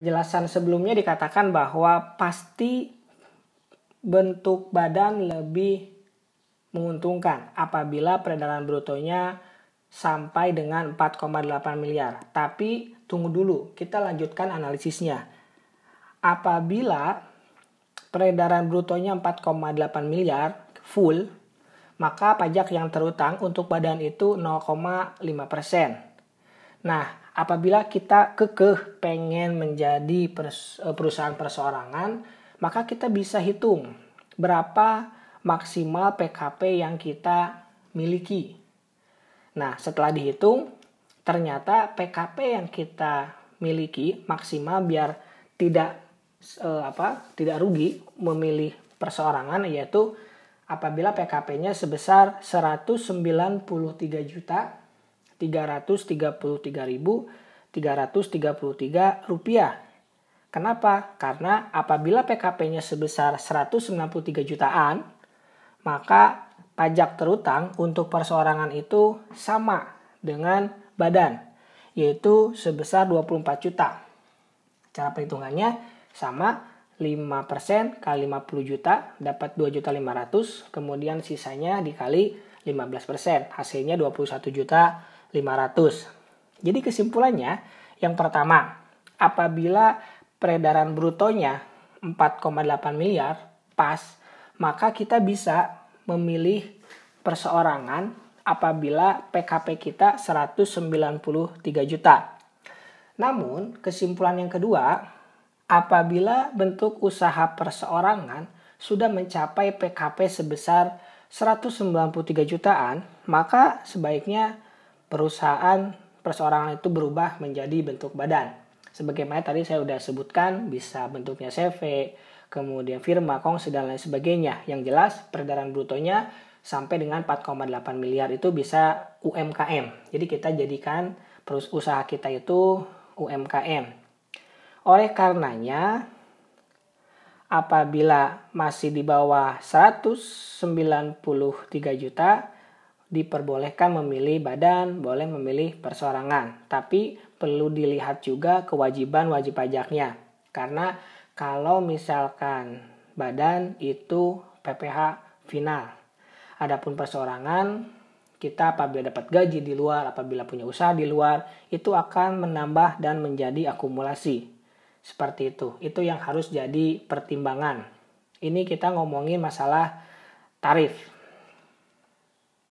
Jelasan sebelumnya dikatakan bahwa pasti bentuk badan lebih menguntungkan apabila peredaran brutonya sampai dengan 4,8 miliar. Tapi tunggu dulu, kita lanjutkan analisisnya. Apabila peredaran brutonya 4,8 miliar full, maka pajak yang terutang untuk badan itu 0,5 persen. Nah, apabila kita kekeh pengen menjadi eh, perusahaan perseorangan, maka kita bisa hitung berapa maksimal PKP yang kita miliki. Nah, setelah dihitung, ternyata PKP yang kita miliki maksimal biar tidak eh, apa? tidak rugi memilih perseorangan yaitu apabila PKP-nya sebesar 193 juta 333.333 rupiah. Kenapa? Karena apabila PKP-nya sebesar 193 jutaan, maka pajak terutang untuk perseorangan itu sama dengan badan, yaitu sebesar 24 juta. Cara perhitungannya sama 5% kali 50 juta dapat 2.500, kemudian sisanya dikali 15%, hasilnya 21 juta 500. Jadi kesimpulannya, yang pertama, apabila peredaran brutonya 4,8 miliar pas, maka kita bisa memilih perseorangan apabila PKP kita 193 juta. Namun, kesimpulan yang kedua, apabila bentuk usaha perseorangan sudah mencapai PKP sebesar 193 jutaan, maka sebaiknya perusahaan perseorangan itu berubah menjadi bentuk badan. Sebagaimana tadi saya sudah sebutkan, bisa bentuknya CV, kemudian firma, kongsi, dan lain sebagainya. Yang jelas, peredaran brutonya sampai dengan 4,8 miliar itu bisa UMKM. Jadi kita jadikan usaha kita itu UMKM. Oleh karenanya, apabila masih di bawah 193 juta, diperbolehkan memilih badan, boleh memilih persorangan, tapi perlu dilihat juga kewajiban wajib pajaknya. Karena kalau misalkan badan itu PPH final. Adapun persorangan kita apabila dapat gaji di luar, apabila punya usaha di luar, itu akan menambah dan menjadi akumulasi. Seperti itu. Itu yang harus jadi pertimbangan. Ini kita ngomongin masalah tarif